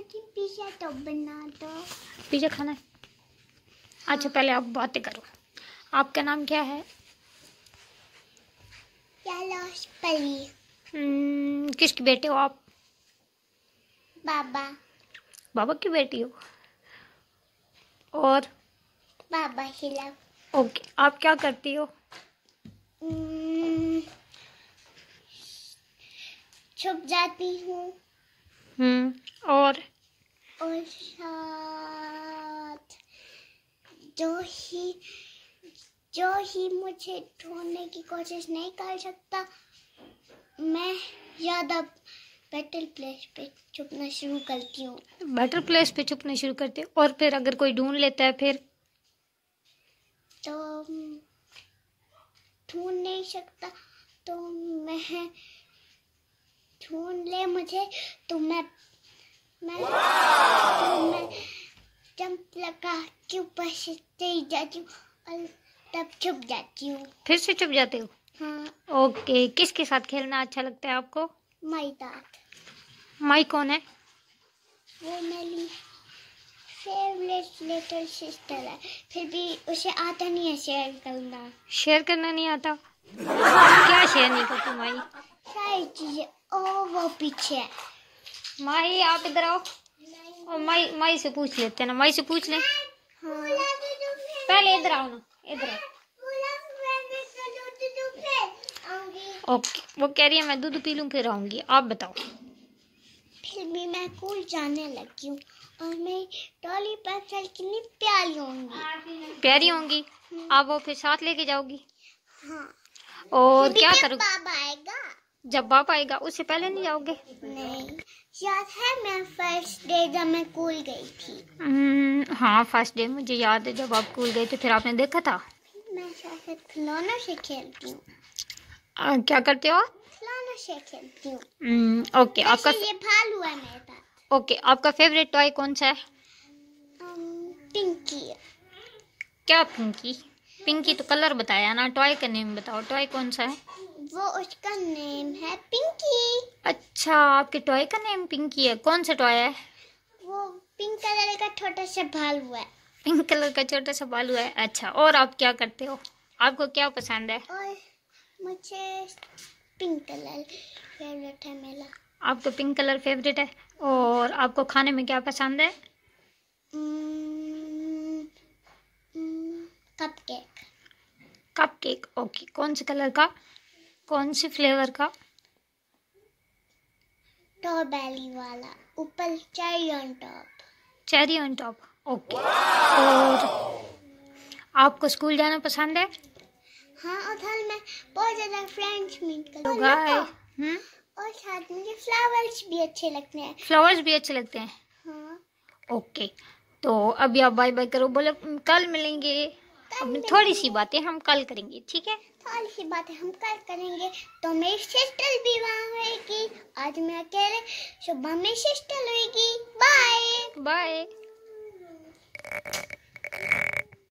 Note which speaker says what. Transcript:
Speaker 1: मुझे पिज़्ज़ा तो बना दो
Speaker 2: पिज़्ज़ा खाना है हाँ। अच्छा पहले आप बातें करो आपका नाम क्या है हम्म, किसके बेटे हो आप बाबा बाबा की बेटी हो और
Speaker 1: बाबा खिलाफ
Speaker 2: ओके आप क्या करती हो हम्म,
Speaker 1: छुप जाती हूँ हम्म, और और साथ जो ही जो ही मुझे ढूंढने की कोशिश नहीं कर सकता मैं ज़्यादा बैटल प्लेस पे छुपना शुरू करती हूँ
Speaker 2: बैटल प्लेस पे छुपना शुरू करते और फिर अगर कोई ढूंढ लेता है फिर
Speaker 1: तो ढूंढ नहीं सकता तो मैं ढूंढ ले मुझे तो मैं मैं तो मैं जंप लगा के ऊपर से
Speaker 2: तेज जाती हूँ और तब छुप जाती हूँ फिर से छुप जाते हो हाँ ओके किसके साथ खेलना अच्छा लगता है आपको माई दाद माई कौन है
Speaker 1: वो मेरी फेवरेट लिटिल सिस्टर है फिर भी उसे आता नहीं है शेयर करना शेयर करना नहीं आता क्या
Speaker 2: शेयर नहीं करती माई सारी चीजें ओ वो पीछे माई आप इधर आओ और माई माई से पूछ लेते ना माई से पूछ ले
Speaker 1: पहले इधर आओ ना इधर
Speaker 2: ओके वो कह रही है मैं दूध पी लू फिर आऊंगी आप बताओ फिर भी मैं कूल जाने लगी हूँ और मैं टॉली पर चल कितनी प्यारी होंगी प्यारी होंगी आप वो फिर साथ लेके जाओगी हाँ और क्या करोगी जब बाप आएगा उससे पहले नहीं जाओगे नहीं
Speaker 1: याद है मैं फर्स्ट डे जब मैं स्कूल गई थी
Speaker 2: हम्म, हाँ फर्स्ट डे मुझे याद है जब आप स्कूल गए थे फिर आपने देखा था
Speaker 1: मैं शायद खिलौनों से खेलती हूँ क्या करते हो खिलौनों से खेलती हूँ ओके
Speaker 2: हम्म, आपका ये
Speaker 1: भालू है मेरे
Speaker 2: पास ओके आपका फेवरेट टॉय कौन सा है पिंकी क्या पिंकी पिंकी तो कलर बताया ना टॉय का नेम बताओ टॉय कौन सा है वो उसका नेम है पिंकी अच्छा आपके टॉय का नेम पिंकी है कौन सा टॉय है वो पिंक कलर का छोटा सा बाल हुआ है पिंक कलर का छोटा सा बाल हुआ है अच्छा और आप क्या करते हो आपको क्या पसंद है और मुझे
Speaker 1: पिंक कलर फेवरेट है मेला
Speaker 2: आपको पिंक कलर फेवरेट है और आपको खाने में क्या पसंद है कपकेक कपकेक ओके कौन से कलर का कौन सी फ्लेवर का स्ट्रॉबेरी वाला ऊपर cherry on top cherry on top okay और आपको स्कूल जाना पसंद है
Speaker 1: हाँ, हाँ। हम्म? और साथ में बहुत ज़्यादा फ्रेंड्स मीट कर और साथ मुझे फ्लावर्स भी अच्छे लगते हैं
Speaker 2: फ्लावर्स भी अच्छे लगते हैं हाँ ओके तो अभी आप बाय बाय करो बोलो कल मिलेंगे थोड़ी सी बातें हम कल करेंगे ठीक है
Speaker 1: थोड़ी सी बातें हम कल करेंगे तो मेरी सिस्टर भी वहाँ होगी आज मैं अकेले सुबह में सिस्टर
Speaker 2: होगी बाय बाय